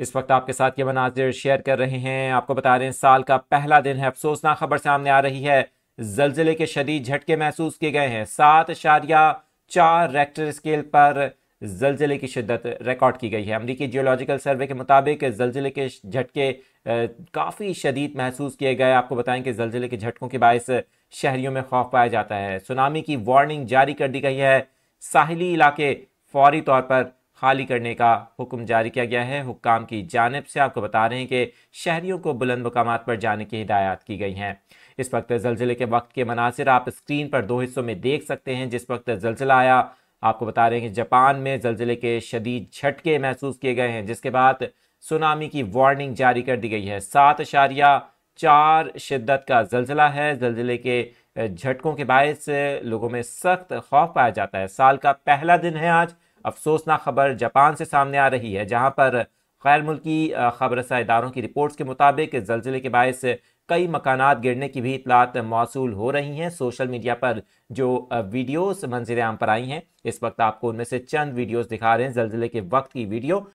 इस वक्त आपके साथ ये मनाजिर शेयर कर रहे हैं आपको बता रहे हैं साल का पहला दिन है अफसोसनाक खबर सामने आ रही है जलजिले के शदीद झटके महसूस किए गए हैं सात इशारिया चार रेक्टर स्केल पर जलजिले की शिद्दत रिकॉर्ड की गई है अमरीकी जियोलॉजिकल सर्वे के मुताबिक जलजिले के झटके काफ़ी शदीद महसूस किए गए आपको बताएं कि जलजिले के झटकों के बायस शहरीों में खौफ पाया जाता है सुनामी की वार्निंग जारी कर दी गई है साहिली इलाके फौरी तौर पर खाली करने का हुक्म जारी किया गया है हुक्काम की जानब से आपको बता रहे हैं कि शहरीों को बुलंद मकाम पर जाने की हिदायत की गई हैं इस वक्त जलजिले के वक्त के मनासर आप स्क्रीन पर दो हिस्सों में देख सकते हैं जिस वक्त जलजिला आया आपको बता रहे हैं कि जापान में जलजिले के शदीद झटके महसूस किए गए हैं जिसके बाद सुनामी की वार्निंग जारी कर दी गई है सात अशारिया चार शिद्दत का जलजिला है जलजिले के झटकों के बायस लोगों में सख्त खौफ पाया जाता है साल का पहला दिन है आज अफसोसनाक खबर जापान से सामने आ रही है जहां पर गैर मुल्की खबरसा इदारों की रिपोर्ट्स के मुताबिक जलजिले के बायस कई मकानात गिरने की भी इतलात मौसू हो रही हैं सोशल मीडिया पर जो वीडियोस मंजिल आम पर आई हैं इस वक्त आपको उनमें से चंद वीडियोस दिखा रहे हैं जलजिले के वक्त की वीडियो